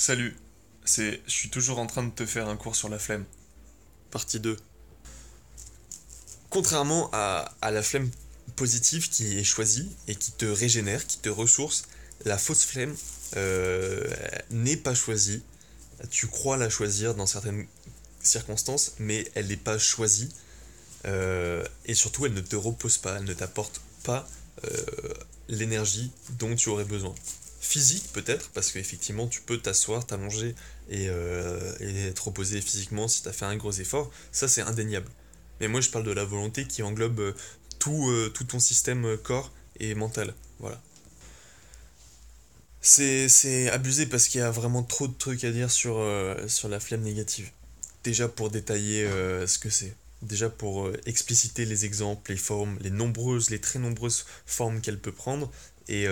Salut, c'est. Je suis toujours en train de te faire un cours sur la flemme. Partie 2. Contrairement à, la flemme positive qui est choisie et qui te régénère, qui te ressource, la fausse flemme euh, n'est pas choisie. Tu crois la choisir dans certaines circonstances, mais elle n'est pas choisie. Euh, et surtout, elle ne te repose pas, elle ne t'apporte pas euh, l'énergie dont tu aurais besoin physique peut-être, parce qu'effectivement tu peux t'asseoir, t'allonger et, euh, et être reposé physiquement si t'as fait un gros effort, ça c'est indéniable. Mais moi je parle de la volonté qui englobe euh, tout, euh, tout ton système euh, corps et mental. Voilà. C'est abusé parce qu'il y a vraiment trop de trucs à dire sur, sur la flemme négative. Déjà pour détailler ce que c'est. Déjà pour expliciter les exemples, les formes, les nombreuses, les très nombreuses formes qu'elle peut prendre. Et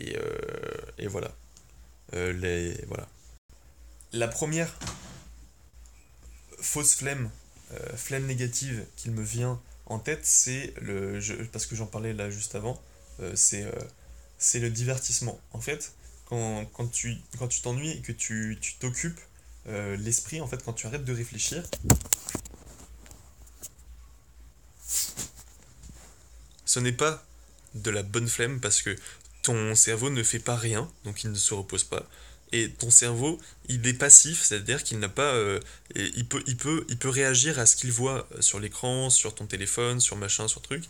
euh, et, voilà. Euh, les, voilà. La première fausse flemme, euh, flemme négative qu'il me vient en tête, c'est le. parce que j'en parlais là juste avant, c'est c'est le divertissement. En fait, quand, tu quand tu t'ennuies et que tu t'occupes l'esprit, en fait, quand tu arrêtes de réfléchir, ce n'est pas de la bonne flemme parce que ton cerveau ne fait pas rien, donc il ne se repose pas. Et ton cerveau, il est passif, c'est-à-dire qu'il n'a pas, euh, il peut, il peut, il peut réagir à ce qu'il voit sur l'écran, sur ton téléphone, sur machin, sur truc,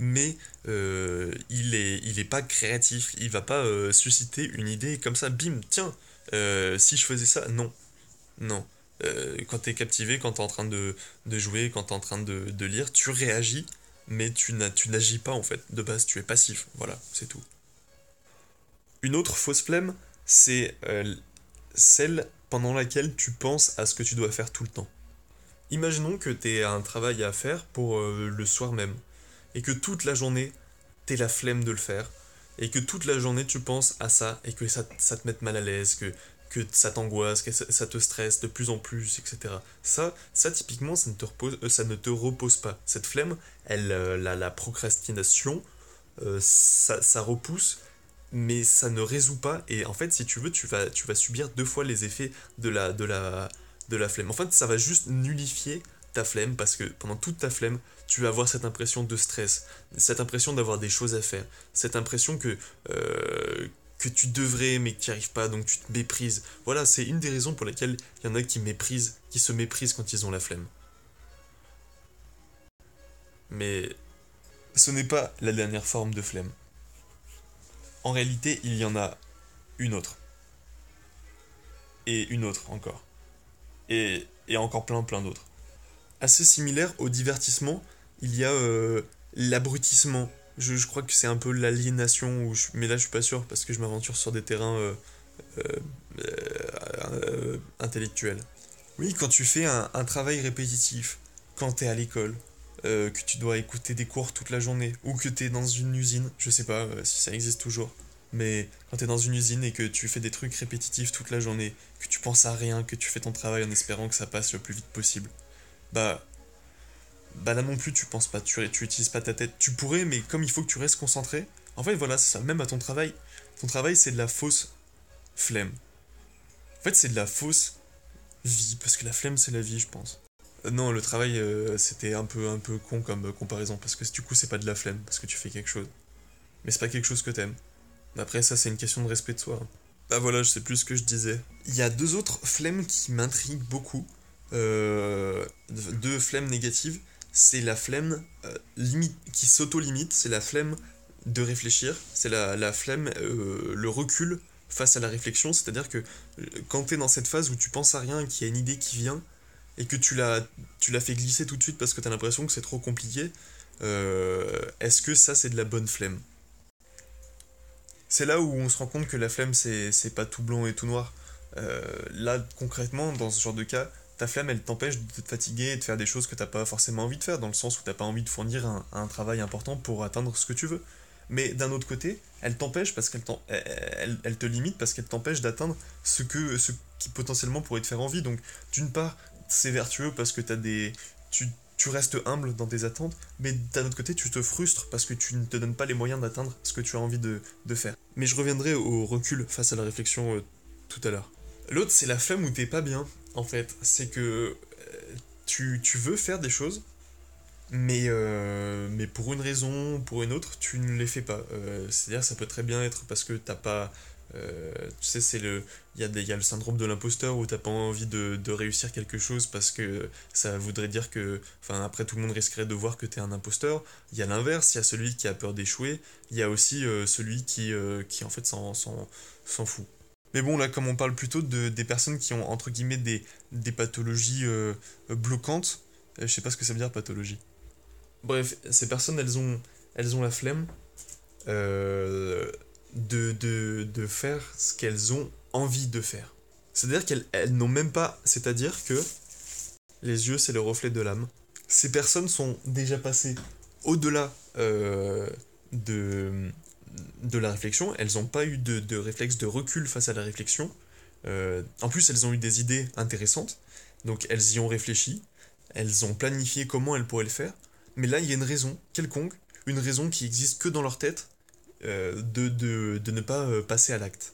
mais euh, il est, il est pas créatif. Il va pas euh, susciter une idée comme ça, bim, tiens, si je faisais ça, non, non. quand tu es captivé, quand tu es en train de, jouer, quand tu es en train de, de lire, tu réagis, mais tu n'agis pas en fait. De base, tu es passif. Voilà, c'est tout. Une autre fausse flemme, c'est euh, celle pendant laquelle tu penses à ce que tu dois faire tout le temps. Imaginons que tu as un travail à faire pour euh, le soir même, et que toute la journée, tu la flemme de le faire, et que toute la journée tu penses à ça, et que ça, te mette mal à l'aise, que, ça t'angoisse, que ça, te stresse de plus en plus, etc. Ça, ça typiquement, ça ne te repose, euh, ça ne te repose pas. Cette flemme, elle, la, la, procrastination, ça repousse mais ça ne résout pas. Et en fait, si tu veux, tu vas, tu vas subir deux fois les effets de la, de, la, de la flemme. En fait, ça va juste nullifier ta flemme parce que pendant toute ta flemme, tu vas avoir cette impression de stress, cette impression d'avoir des choses à faire, cette impression que, euh, que tu devrais mais que tu n'y arrives pas, donc tu te méprises. Voilà, c'est une des raisons pour lesquelles il y en a qui qui se méprisent quand ils ont la flemme. Mais ce n'est pas la dernière forme de flemme. En réalité, il y en a une autre. Et une autre encore. Et, encore plein, plein d'autres. Assez similaire au divertissement, il y a euh, l'abrutissement. Je, crois que c'est un peu l'aliénation, mais là je suis pas sûr parce que je m'aventure sur des terrains euh, euh, intellectuels. Oui, quand tu fais un, un travail répétitif, quand tu es à l'école, euh, que tu dois écouter des cours toute la journée, ou que tu es dans une usine, je sais pas euh, si ça existe toujours, mais quand tu es dans une usine et que tu fais des trucs répétitifs toute la journée, que tu penses à rien, que tu fais ton travail en espérant que ça passe le plus vite possible, bah. Bah là non plus, tu penses pas, tu, tu utilises pas ta tête. Tu pourrais, mais comme il faut que tu restes concentré, en fait voilà, ça, même à ton travail. Ton travail, c'est de la fausse flemme. En fait, c'est de la fausse vie, parce que la flemme, c'est la vie, je pense. Non, le travail, euh, c'était un peu, un peu con comme euh, comparaison, parce que du coup, c'est pas de la flemme, parce que tu fais quelque chose. Mais c'est pas quelque chose que t'aimes. Après, ça, c'est une question de respect de soi. Bah voilà, je sais plus ce que je disais. Il y a deux autres flemmes qui m'intriguent beaucoup. Euh, deux flemmes négatives. C'est la flemme limite, qui s'auto-limite, c'est la flemme de réfléchir, c'est la, flemme, le recul face à la réflexion, c'est-à-dire que quand t'es dans cette phase où tu penses à rien, qu'il y a une idée qui vient, et que tu l'as tu l'as fait glisser tout de suite parce que tu as l'impression que c'est trop compliqué, euh, est-ce que ça c'est de la bonne flemme C'est là où on se rend compte que la flemme c'est pas tout blanc et tout noir. Euh, là concrètement, dans ce genre de cas, ta flemme elle t'empêche de te fatiguer et de faire des choses que t'as pas forcément envie de faire, dans le sens où t'as pas envie de fournir un, travail important pour atteindre ce que tu veux. Mais d'un autre côté, elle t'empêche parce qu'elle elle, elle, te limite parce qu'elle t'empêche d'atteindre ce que ce qui potentiellement pourrait te faire envie. Donc d'une part, c'est vertueux parce que as des, tu, restes humble dans tes attentes, mais d'un autre côté, tu te frustres parce que tu ne te donnes pas les moyens d'atteindre ce que tu as envie de, faire. Mais je reviendrai au recul face à la réflexion euh, tout à l'heure. L'autre, c'est la flemme où t'es pas bien, en fait. C'est que euh, tu, veux faire des choses, mais, euh, mais pour une raison ou pour une autre, tu ne les fais pas. C'est-à-dire, ça peut très bien être parce que t'as pas euh, tu sais, c'est le. Il y, a le syndrome de l'imposteur où t'as pas envie de, réussir quelque chose parce que ça voudrait dire que. Enfin, après, tout le monde risquerait de voir que t'es un imposteur. Il y a l'inverse, il y a celui qui a peur d'échouer. Il y a aussi euh, celui qui, euh, qui, en fait, s'en fout. Mais bon, là, comme on parle plutôt de, des personnes qui ont, entre guillemets, des, des pathologies bloquantes, je sais pas ce que ça veut dire, pathologie. Bref, ces personnes, elles ont, elles ont la flemme. Euh, de, faire ce qu'elles ont envie de faire. C'est-à-dire qu'elles n'ont même pas. C'est-à-dire que les yeux, c'est le reflet de l'âme. Ces personnes sont déjà passées au-delà euh, de, de la réflexion. Elles n'ont pas eu de, réflexe, de recul face à la réflexion. Euh, en plus, elles ont eu des idées intéressantes. Donc, elles y ont réfléchi. Elles ont planifié comment elles pourraient le faire. Mais là, il y a une raison quelconque. Une raison qui existe que dans leur tête euh, de, de, ne pas euh, passer à l'acte.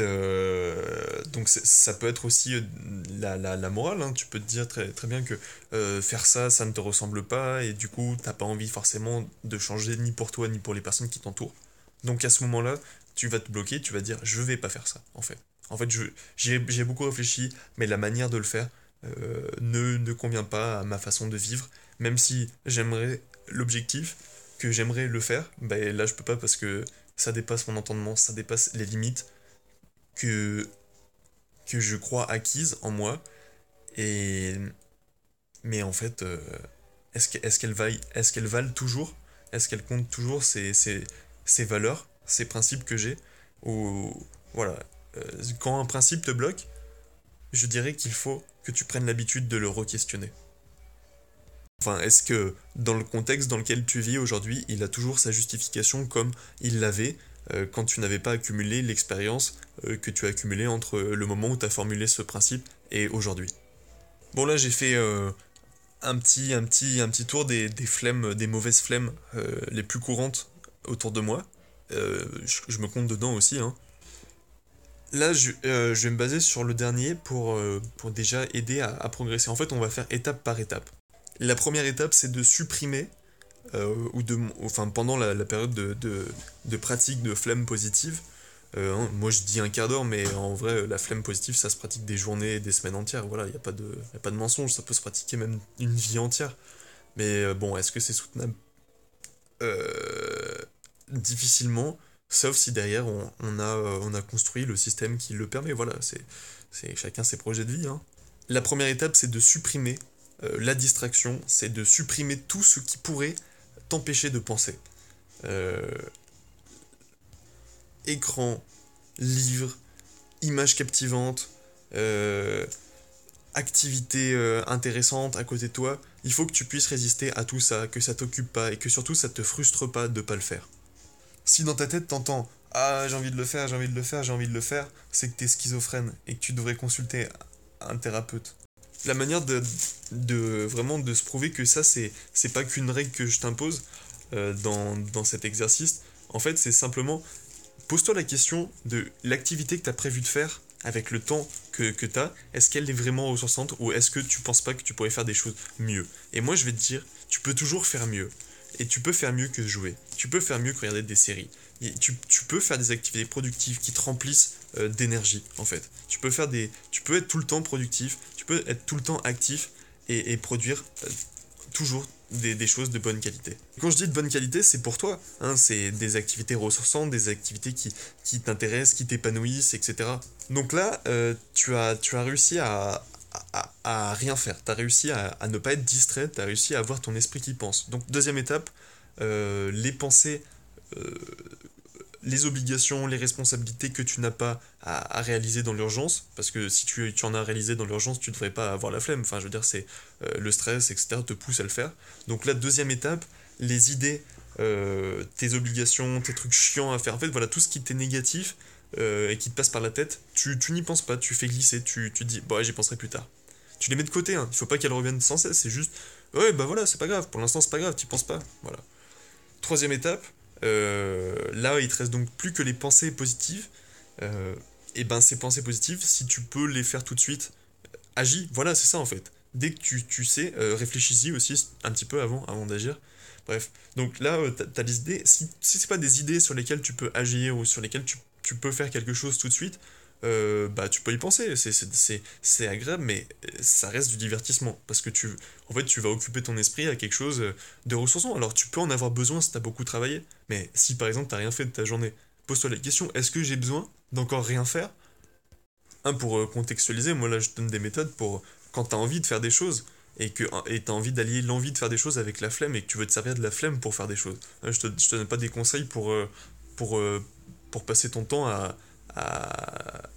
Euh, donc ça peut être aussi la, morale, hein. tu peux te dire très, bien que faire ça, ça ne te ressemble pas, et du coup, tu t'as pas envie forcément de changer ni pour toi, ni pour les personnes qui t'entourent. Donc à ce moment-là, tu vas te bloquer, tu vas dire, je vais pas faire ça, en fait. En fait, j'ai beaucoup réfléchi, mais la manière de le faire ne, ne convient pas à ma façon de vivre, même si j'aimerais l'objectif, que j'aimerais le faire, ben là je peux pas parce que ça dépasse mon entendement, ça dépasse les limites que, que je crois acquises en moi. Et mais en fait, euh, est-ce qu'elles est valent, est toujours Est-ce qu'elles comptent toujours ces, ces, ces, valeurs, ces principes que j'ai Ou voilà, euh, quand un principe te bloque, je dirais qu'il faut que tu prennes l'habitude de le re-questionner. Enfin, est-ce que dans le contexte dans lequel tu vis aujourd'hui, il a toujours sa justification comme il l'avait euh, quand tu n'avais pas accumulé l'expérience euh, que tu as accumulée entre le moment où tu as formulé ce principe et aujourd'hui Bon là j'ai fait euh, un, petit, un, petit, un petit tour des, flemmes, des mauvaises flemmes les plus courantes autour de moi. Je, me compte dedans aussi. Hein. Là, je, vais me baser sur le dernier pour, pour déjà aider à progresser. En fait, on va faire étape par étape. La première étape, c'est de supprimer, euh, ou de, enfin, pendant la, période de, pratique de flemme positive, euh, hein, moi je dis un quart d'heure, mais en vrai, la flemme positive, ça se pratique des journées des semaines entières. Voilà, il n'y a, pas de, pas de mensonge, ça peut se pratiquer même une vie entière. Mais euh, bon, est-ce que c'est soutenable Difficilement, sauf si derrière on, a, on a construit le système qui le permet. Voilà, c'est chacun ses projets de vie. Hein. La première étape, c'est de supprimer euh, la distraction, c'est de supprimer tout ce qui pourrait t'empêcher de penser. Euh, écran, livre, image captivante, euh, activité intéressante à côté de toi, il faut que tu puisses résister à tout ça, que ça t'occupe pas et que surtout ça te frustre pas de pas le faire. Si dans ta tête t'entends ah j'ai envie de le faire, j'ai envie de le faire, j'ai envie de le faire, c'est que t'es schizophrène et que tu devrais consulter un thérapeute la manière de, vraiment de se prouver que ça, c'est, c'est pas qu'une règle que je t'impose euh, dans, cet exercice. En fait, c'est simplement pose-toi la question de l'activité que tu as prévu de faire avec le temps que, que tu as, est-ce qu'elle est vraiment au centre ou est-ce que tu penses pas que tu pourrais faire des choses mieux Et moi, je vais te dire, tu peux toujours faire mieux. Et tu peux faire mieux que jouer. Tu peux faire mieux que regarder des séries. tu, peux faire des activités productives qui te remplissent euh, d'énergie, en fait. Tu peux, faire des, tu peux être tout le temps productif, être tout le temps actif et, produire euh, toujours des, choses de bonne qualité. Quand je dis de bonne qualité, c'est pour toi. Hein, c'est des activités ressourçantes, des activités qui, t'intéressent, qui t'épanouissent, etc. Donc là, euh, tu, as, tu as réussi à, rien faire. Tu as réussi à, ne pas être distrait, tu as réussi à avoir ton esprit qui pense. Donc deuxième étape, euh, les pensées les obligations, les responsabilités que tu n'as pas à, réaliser dans l'urgence, parce que si tu, en as réalisé dans l'urgence, tu ne devrais pas avoir la flemme. Enfin, je veux dire, c'est euh, le stress, etc., te pousse à le faire. Donc la deuxième étape, les idées, euh, tes obligations, tes trucs chiants à faire. En fait, voilà, tout ce qui t'est négatif euh, et qui te passe par la tête, tu, n'y penses pas, tu fais glisser, tu, dis, bon, j'y penserai plus tard. Tu les mets de côté, hein. il ne faut pas qu'elles reviennent sans cesse, c'est juste, ouais, bah voilà, c'est pas grave, pour l'instant, c'est pas grave, tu penses pas. Voilà. Troisième étape, euh, là, il te reste donc plus que les pensées positives. Euh, et ben ces pensées positives, si tu peux les faire tout de suite, agis. Voilà, c'est ça en fait. Dès que tu, sais, euh, réfléchis-y aussi un petit peu avant, avant d'agir. Bref, donc là, tu as, des idées. Si, si c'est pas des idées sur lesquelles tu peux agir ou sur lesquelles tu peux faire quelque chose tout de suite, euh, bah, tu peux y penser, c'est agréable, mais euh, ça reste du divertissement, parce que tu, en fait, tu vas occuper ton esprit à quelque chose euh, de ressourçant. Alors tu peux en avoir besoin si t'as beaucoup travaillé, mais si par exemple t'as rien fait de ta journée, pose-toi la question, est-ce que j'ai besoin d'encore rien faire Un, pour contextualiser, moi là je donne des méthodes pour quand t'as envie de faire des choses, et que et t'as envie d'allier l'envie de faire des choses avec la flemme, et que tu veux te servir de la flemme pour faire des choses. Hein, je te, je te donne pas des conseils pour... pour pour passer ton temps à, à,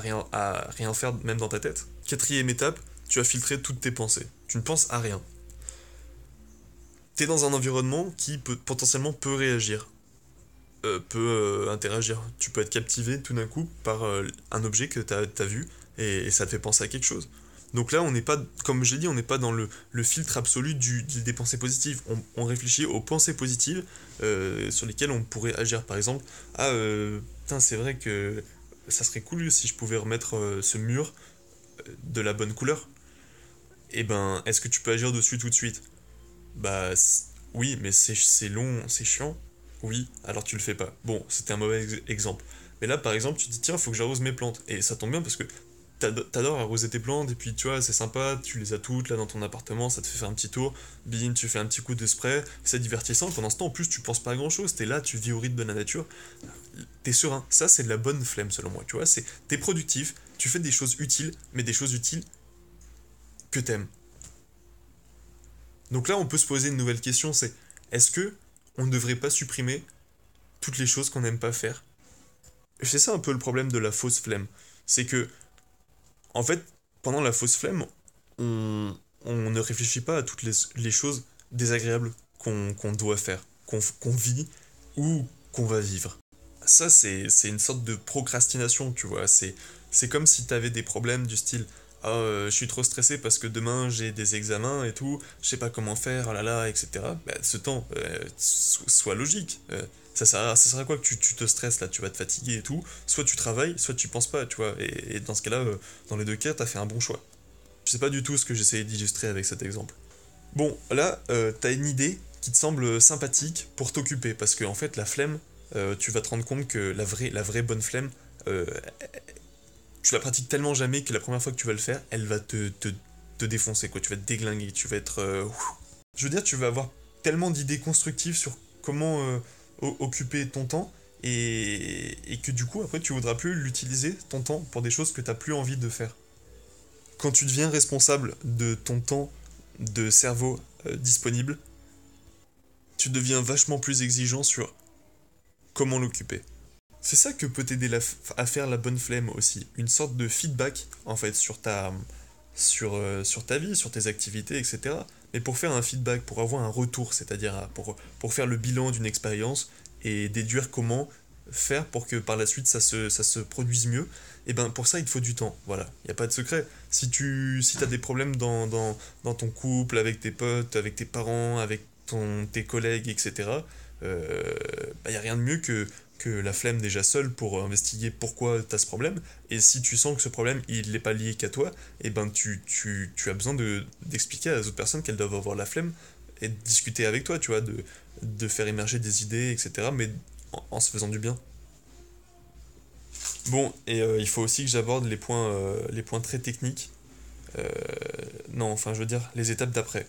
rien, à rien faire même dans ta tête. Quatrième étape, tu as filtré toutes tes pensées. Tu ne penses à rien. Tu es dans un environnement qui peut, potentiellement peut réagir, euh, peut euh, interagir. Tu peux être captivé tout d'un coup par euh, un objet que tu as, vu et, ça te fait penser à quelque chose. Donc là, on n'est pas, comme j'ai dit, on n'est pas dans le, filtre absolu des pensées positives. On, on réfléchit aux pensées positives sur lesquelles on pourrait agir. Par exemple, à ah, putain, c'est vrai que ça serait cool si je pouvais remettre euh, ce mur euh, de la bonne couleur. Et eh ben, est-ce que tu peux agir dessus tout de suite Bah, oui, mais c'est long, c'est chiant. Oui, alors tu le fais pas. Bon, c'était un mauvais exemple. Mais là, par exemple, tu dis, tiens, faut que j'arrose mes plantes. Et ça tombe bien parce que t'adores arroser tes plantes et puis tu vois c'est sympa tu les as toutes là dans ton appartement ça te fait faire un petit tour bim tu fais un petit coup de spray c'est divertissant pendant ce temps en plus tu penses pas à grand chose t'es là tu vis au rythme de la nature t'es serein ça c'est de la bonne flemme selon moi tu vois c'est t'es productif tu fais des choses utiles mais des choses utiles que t'aimes donc là on peut se poser une nouvelle question c'est est-ce que on ne devrait pas supprimer toutes les choses qu'on n'aime pas faire c'est ça un peu le problème de la fausse flemme c'est que en fait, pendant la fausse flemme, on, ne réfléchit pas à toutes les, choses désagréables qu'on doit faire, qu'on vit ou qu'on va vivre. Ça, c'est une sorte de procrastination, tu vois. C'est comme si t'avais des problèmes du style ah, euh, je suis trop stressé parce que demain j'ai des examens et tout, je sais pas comment faire, ah là là, etc. Bah, ce temps, euh, soit logique. Euh, ça, sert à, ça quoi que tu, te stresses là, tu vas te fatiguer et tout. Soit tu travailles, soit tu penses pas, tu vois. Et, dans ce cas-là, dans les deux cas, t'as fait un bon choix. Je sais pas du tout ce que j'essayais d'illustrer avec cet exemple. Bon, là, t'as une idée qui te semble sympathique pour t'occuper, parce que fait, la flemme, tu vas te rendre compte que la vraie, la vraie bonne flemme, tu la pratiques tellement jamais que la première fois que tu vas le faire, elle va te, te, te défoncer, quoi. Tu vas te déglinguer, tu vas être. Euh, je veux dire, tu vas avoir tellement d'idées constructives sur comment euh, occuper ton temps et, que du coup, après, tu voudras plus l'utiliser, ton temps, pour des choses que tu n'as plus envie de faire. Quand tu deviens responsable de ton temps de cerveau euh, disponible, tu deviens vachement plus exigeant sur comment l'occuper. C'est ça que peut t'aider à faire la bonne flemme aussi, une sorte de feedback en fait sur ta, sur, euh, sur ta vie, sur tes activités, etc. Mais pour faire un feedback, pour avoir un retour, c'est-à-dire pour, pour faire le bilan d'une expérience et déduire comment faire pour que par la suite ça se, ça se produise mieux, et eh ben pour ça il te faut du temps, voilà, il n'y a pas de secret. Si tu si as des problèmes dans, ton couple, avec tes potes, avec tes parents, avec ton, tes collègues, etc., il n'y a rien de mieux que que la flemme déjà seule pour investiguer pourquoi tu as ce problème. Et si tu sens que ce problème, il n'est pas lié qu'à toi, et eh ben tu, as besoin d'expliquer à les autres personnes qu'elles doivent avoir la flemme et de discuter avec toi, tu vois, de, de faire émerger des idées, etc. Mais en, se faisant du bien. Bon, et euh, il faut aussi que j'aborde les, points euh, les points très techniques. Euh, non, enfin, je veux dire, les étapes d'après.